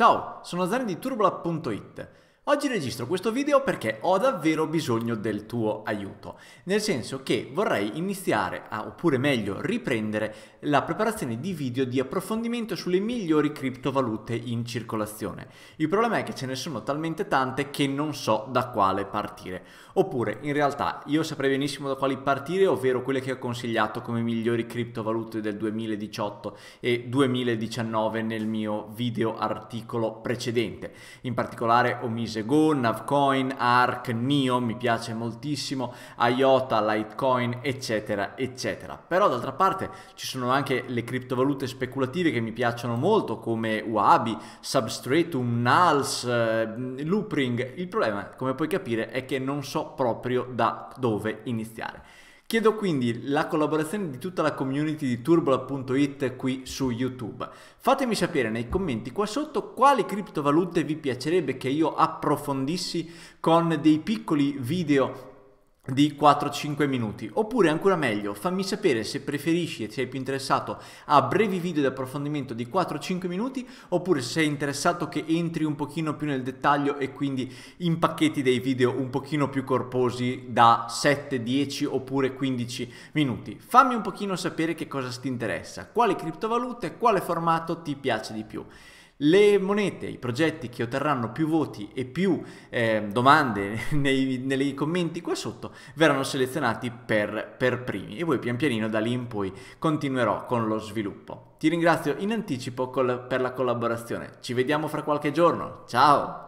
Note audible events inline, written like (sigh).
Ciao, sono Zani di Turbolab.it. Oggi registro questo video perché ho davvero bisogno del tuo aiuto, nel senso che vorrei iniziare a, oppure meglio, riprendere la preparazione di video di approfondimento sulle migliori criptovalute in circolazione. Il problema è che ce ne sono talmente tante che non so da quale partire, oppure in realtà io saprei benissimo da quali partire, ovvero quelle che ho consigliato come migliori criptovalute del 2018 e 2019 nel mio video articolo precedente. In particolare ho miso Sego, Navcoin, ARC, NIO, mi piace moltissimo, IOTA, Litecoin, eccetera, eccetera. Però d'altra parte ci sono anche le criptovalute speculative che mi piacciono molto come Wabi, Substratum, NALS, eh, Loopring. Il problema, come puoi capire, è che non so proprio da dove iniziare. Chiedo quindi la collaborazione di tutta la community di Turbolab.it qui su YouTube. Fatemi sapere nei commenti qua sotto quali criptovalute vi piacerebbe che io approfondissi con dei piccoli video di 4-5 minuti oppure ancora meglio fammi sapere se preferisci e sei più interessato a brevi video di approfondimento di 4-5 minuti oppure se sei interessato che entri un pochino più nel dettaglio e quindi impacchetti dei video un pochino più corposi da 7, 10 oppure 15 minuti fammi un pochino sapere che cosa ti interessa quale criptovaluta e quale formato ti piace di più le monete, i progetti che otterranno più voti e più eh, domande (laughs) nei, nei, commenti qua sotto verranno selezionati per, per primi e poi pian pianino da lì in poi continuerò con lo sviluppo. Ti ringrazio in anticipo col, per la collaborazione, ci vediamo fra qualche giorno, ciao!